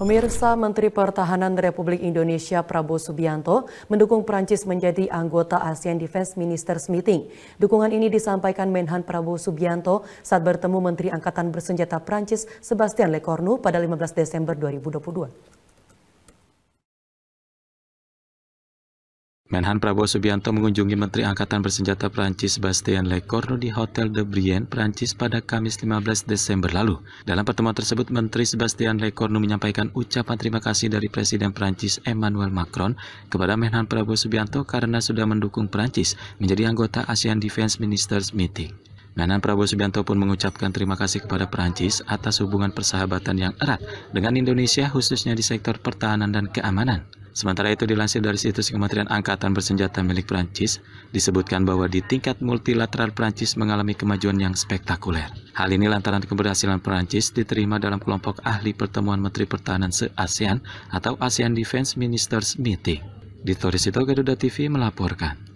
Pemirsa Menteri Pertahanan Republik Indonesia Prabowo Subianto mendukung Prancis menjadi anggota ASEAN Defense Ministers Meeting. Dukungan ini disampaikan Menhan Prabowo Subianto saat bertemu Menteri Angkatan Bersenjata Prancis Sebastian Lecornu pada 15 Desember 2022. Menhan Prabowo Subianto mengunjungi Menteri Angkatan Bersenjata Prancis Bastien Lecornu di Hotel de Brienne, Prancis pada Kamis 15 Desember lalu. Dalam pertemuan tersebut, Menteri Sebastian Lecornu menyampaikan ucapan terima kasih dari Presiden Prancis Emmanuel Macron kepada Menhan Prabowo Subianto karena sudah mendukung Prancis menjadi anggota ASEAN Defense Ministers Meeting. Menhan Prabowo Subianto pun mengucapkan terima kasih kepada Prancis atas hubungan persahabatan yang erat dengan Indonesia khususnya di sektor pertahanan dan keamanan. Sementara itu dilansir dari situs Kementerian Angkatan Bersenjata milik Prancis, disebutkan bahwa di tingkat multilateral Prancis mengalami kemajuan yang spektakuler. Hal ini lantaran keberhasilan Prancis diterima dalam kelompok ahli pertemuan Menteri Pertahanan se-ASEAN atau ASEAN Defense Ministers Meeting. Di Torisito Garuda TV melaporkan.